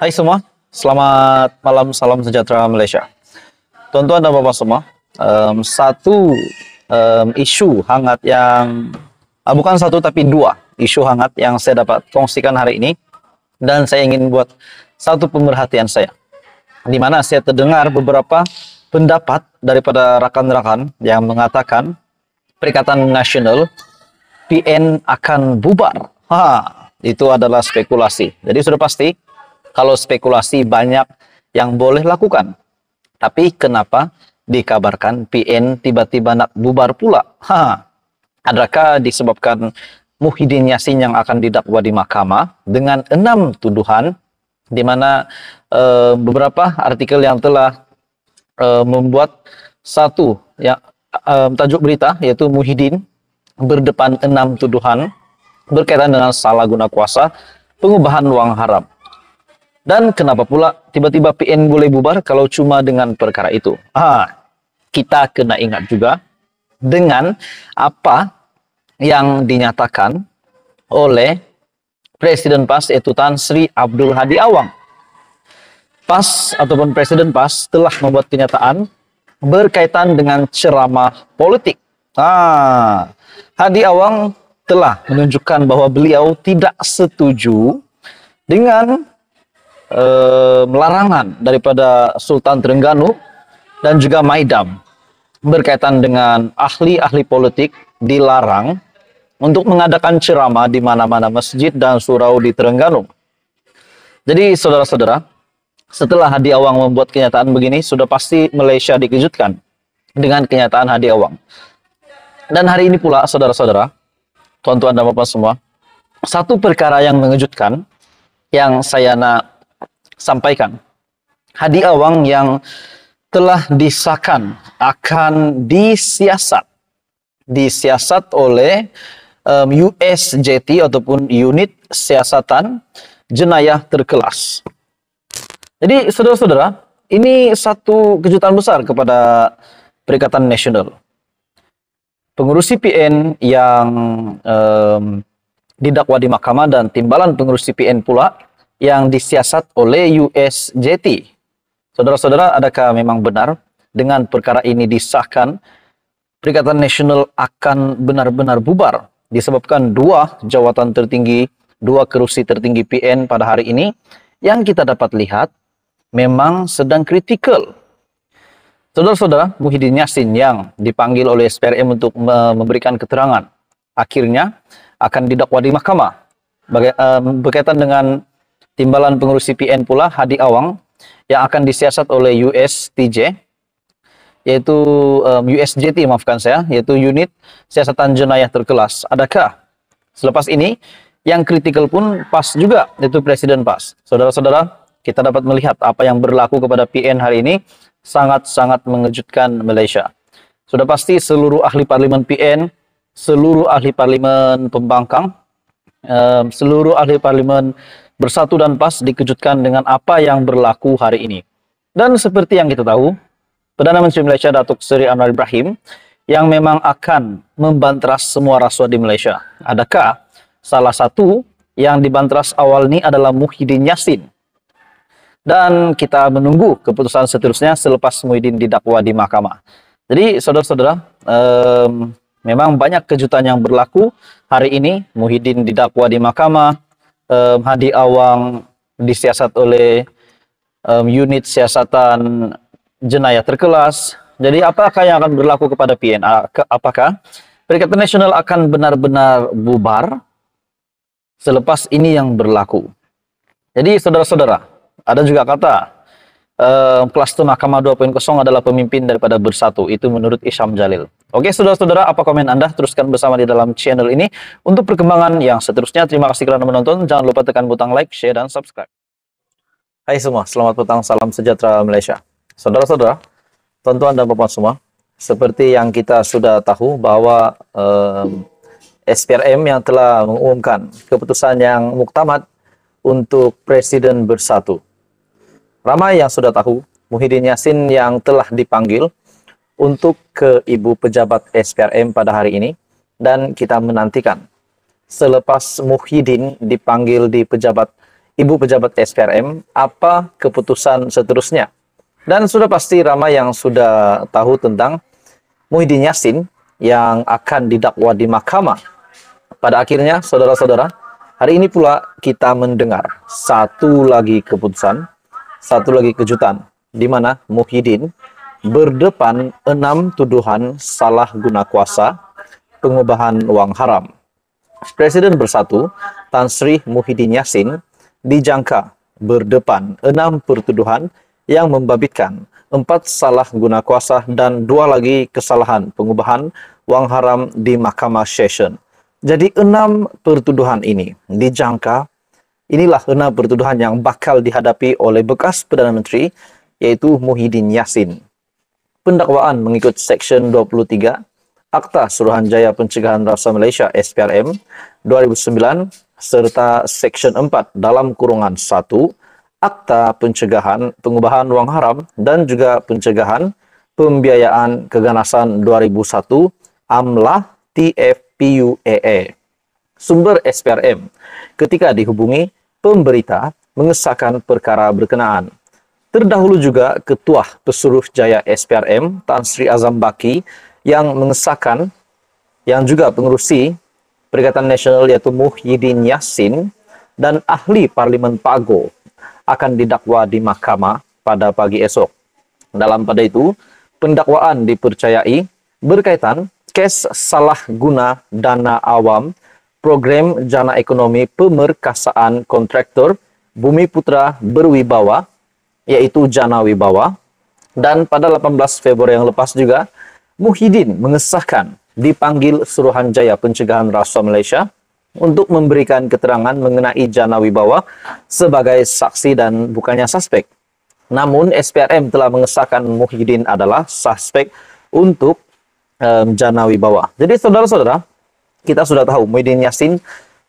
Hai semua, selamat malam, salam sejahtera Malaysia. Tuan-tuan dan bapak semua, um, satu um, isu hangat yang uh, bukan satu tapi dua isu hangat yang saya dapat kongsikan hari ini dan saya ingin buat satu pemerhatian saya di mana saya terdengar beberapa pendapat daripada rakan-rakan yang mengatakan Perikatan Nasional PN akan bubar. Ha, itu adalah spekulasi. Jadi sudah pasti kalau spekulasi banyak yang boleh lakukan. Tapi kenapa dikabarkan PN tiba-tiba nak bubar pula. Ha. Adakah disebabkan Muhyiddin Yassin yang akan didakwa di mahkamah dengan enam tuduhan di mana e, beberapa artikel yang telah e, membuat satu ya e, tajuk berita yaitu Muhyiddin berdepan enam tuduhan berkaitan dengan salah guna kuasa, pengubahan uang haram, dan kenapa pula tiba-tiba PN boleh bubar kalau cuma dengan perkara itu? Ah, kita kena ingat juga dengan apa yang dinyatakan oleh Presiden PAS yaitu Tan Sri Abdul Hadi Awang. PAS ataupun Presiden PAS telah membuat kenyataan berkaitan dengan ceramah politik. Ah, Hadi Awang telah menunjukkan bahwa beliau tidak setuju dengan Eh, melarangan daripada Sultan Terengganu dan juga Maidam berkaitan dengan ahli-ahli politik dilarang untuk mengadakan ceramah di mana-mana masjid dan surau di Terengganu. Jadi saudara-saudara, setelah Hadi Awang membuat kenyataan begini, sudah pasti Malaysia dikejutkan dengan kenyataan Hadi Awang. Dan hari ini pula saudara-saudara, tuan-tuan dan bapak semua, satu perkara yang mengejutkan yang saya nak sampaikan. hadiah uang yang telah disahkan akan disiasat disiasat oleh um, USJT ataupun unit siasatan jenayah terkelas. Jadi saudara-saudara, ini satu kejutan besar kepada Perikatan Nasional. Pengurus CPN yang um, didakwa di mahkamah dan timbalan pengurus CPN pula yang disiasat oleh USJT. Saudara-saudara, adakah memang benar dengan perkara ini disahkan Perikatan Nasional akan benar-benar bubar disebabkan dua jawatan tertinggi, dua kerusi tertinggi PN pada hari ini yang kita dapat lihat memang sedang kritikal. Saudara-saudara, Muhyiddin Yassin yang dipanggil oleh SPRM untuk memberikan keterangan akhirnya akan didakwa di mahkamah eh, berkaitan dengan Timbalan pengurus CPN pula Hadi Awang yang akan disiasat oleh USTJ yaitu um, USJT maafkan saya yaitu unit siasatan jenayah terkelas. Adakah selepas ini yang kritikal pun pas juga yaitu presiden pas. Saudara-saudara, kita dapat melihat apa yang berlaku kepada PN hari ini sangat-sangat mengejutkan Malaysia. Sudah pasti seluruh ahli parlimen PN, seluruh ahli parlimen pembangkang, um, seluruh ahli parlimen bersatu dan pas dikejutkan dengan apa yang berlaku hari ini. Dan seperti yang kita tahu, Perdana Menteri Malaysia Datuk Seri Anwar Ibrahim yang memang akan membantras semua rasuah di Malaysia. Adakah salah satu yang dibantras awal ini adalah Muhyiddin Yassin? Dan kita menunggu keputusan seterusnya selepas Muhyiddin didakwa di mahkamah. Jadi saudara-saudara, um, memang banyak kejutan yang berlaku hari ini. Muhyiddin didakwa di mahkamah, um, Hadi Awang disiasat oleh um, unit siasatan jenayah terkelas. Jadi apakah yang akan berlaku kepada PNA? Apakah Perikatan Nasional akan benar-benar bubar selepas ini yang berlaku? Jadi saudara-saudara, ada juga kata kelas eh, tuh Mahkamah 2.0 adalah pemimpin daripada bersatu. Itu menurut Isham Jalil. Oke, saudara-saudara, apa komen Anda? Teruskan bersama di dalam channel ini. Untuk perkembangan yang seterusnya, terima kasih kerana menonton. Jangan lupa tekan butang like, share, dan subscribe. Hai semua, selamat petang, salam sejahtera Malaysia. Saudara-saudara, tuan-tuan dan bapak semua, seperti yang kita sudah tahu bahwa eh, SPRM yang telah mengumumkan keputusan yang muktamad untuk Presiden Bersatu. Ramai yang sudah tahu Muhyiddin Yassin yang telah dipanggil untuk ke Ibu Pejabat SPRM pada hari ini dan kita menantikan selepas Muhyiddin dipanggil di pejabat Ibu Pejabat SPRM, apa keputusan seterusnya? Dan sudah pasti ramai yang sudah tahu tentang Muhyiddin Yassin yang akan didakwa di mahkamah. Pada akhirnya, saudara-saudara, hari ini pula kita mendengar satu lagi keputusan satu lagi kejutan, di mana Muhyiddin berdepan enam tuduhan salah guna kuasa pengubahan uang haram. Presiden bersatu, Tan Sri Muhyiddin Yassin, dijangka berdepan enam pertuduhan yang membabitkan empat salah guna kuasa dan dua lagi kesalahan pengubahan uang haram di Mahkamah Session. Jadi enam pertuduhan ini dijangka Inilah zona pertuduhan yang bakal dihadapi oleh bekas Perdana Menteri, yaitu Muhyiddin Yassin. Pendakwaan mengikut Seksyen 23 Akta Suruhanjaya Pencegahan Rasa Malaysia SPRM 2009 serta Seksyen 4 dalam kurungan 1 Akta Pencegahan Pengubahan Wang Haram dan juga Pencegahan Pembiayaan Keganasan 2001 AMLAH TFPUEE. E. Sumber SPRM ketika dihubungi pemberita mengesahkan perkara berkenaan. Terdahulu juga Ketua Pesuruh Jaya SPRM Tan Sri Azam Baki yang mengesahkan yang juga pengurusi Perikatan Nasional yaitu Muhyiddin Yassin dan ahli Parlimen Pago akan didakwa di mahkamah pada pagi esok. Dalam pada itu, pendakwaan dipercayai berkaitan kes salah guna dana awam program Jana Ekonomi Pemerkasaan Kontraktor Bumi Putra Berwibawa, yaitu Jana Wibawa. Dan pada 18 Februari yang lepas juga, Muhyiddin mengesahkan dipanggil Suruhanjaya Pencegahan Rasuah Malaysia untuk memberikan keterangan mengenai Jana Wibawa sebagai saksi dan bukannya suspek. Namun, SPRM telah mengesahkan Muhyiddin adalah suspek untuk um, Jana Wibawa. Jadi, saudara-saudara, kita sudah tahu Muhyiddin Yassin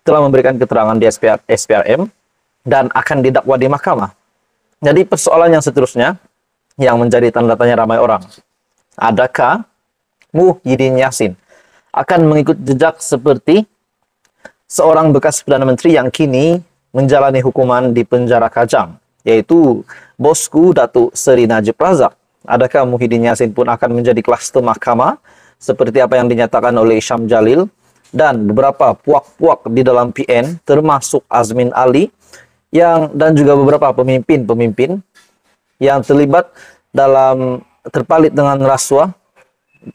telah memberikan keterangan di SPR, SPRM dan akan didakwa di mahkamah. Jadi persoalan yang seterusnya yang menjadi tanda tanya ramai orang. Adakah Muhyiddin Yassin akan mengikut jejak seperti seorang bekas Perdana Menteri yang kini menjalani hukuman di penjara Kajang, yaitu bosku Datuk Seri Najib Razak. Adakah Muhyiddin Yassin pun akan menjadi klaster mahkamah seperti apa yang dinyatakan oleh Syam Jalil dan beberapa puak-puak di dalam PN termasuk Azmin Ali yang dan juga beberapa pemimpin-pemimpin yang terlibat dalam terpalit dengan rasuah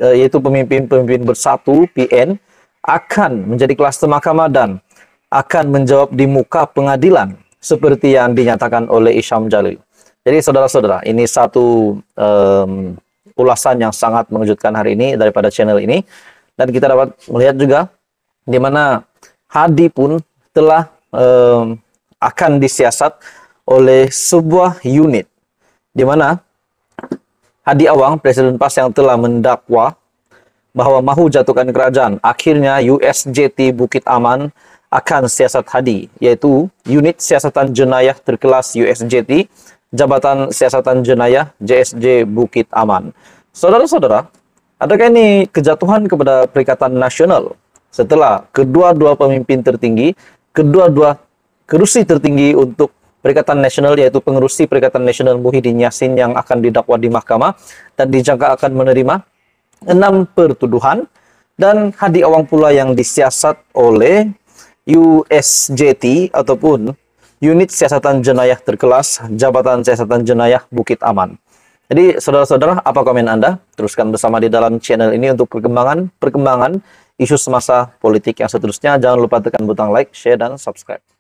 eh, yaitu pemimpin-pemimpin bersatu PN akan menjadi kelas mahkamah dan akan menjawab di muka pengadilan seperti yang dinyatakan oleh Isham Jalil. Jadi saudara-saudara, ini satu um, ulasan yang sangat mengejutkan hari ini daripada channel ini dan kita dapat melihat juga di mana Hadi pun telah um, akan disiasat oleh sebuah unit di mana Hadi Awang, Presiden PAS yang telah mendakwa bahwa mahu jatuhkan kerajaan, akhirnya USJT Bukit Aman akan siasat Hadi, yaitu unit siasatan jenayah terkelas USJT, Jabatan Siasatan Jenayah JSJ Bukit Aman. Saudara-saudara, adakah ini kejatuhan kepada Perikatan Nasional setelah kedua-dua pemimpin tertinggi, kedua-dua kerusi tertinggi untuk Perikatan Nasional yaitu pengerusi Perikatan Nasional Muhyiddin Yassin yang akan didakwa di mahkamah dan dijangka akan menerima enam pertuduhan dan Hadi Awang pula yang disiasat oleh USJT ataupun Unit Siasatan Jenayah Terkelas Jabatan Siasatan Jenayah Bukit Aman. Jadi saudara-saudara apa komen Anda? Teruskan bersama di dalam channel ini untuk perkembangan perkembangan isu semasa politik yang seterusnya. Jangan lupa tekan butang like, share, dan subscribe.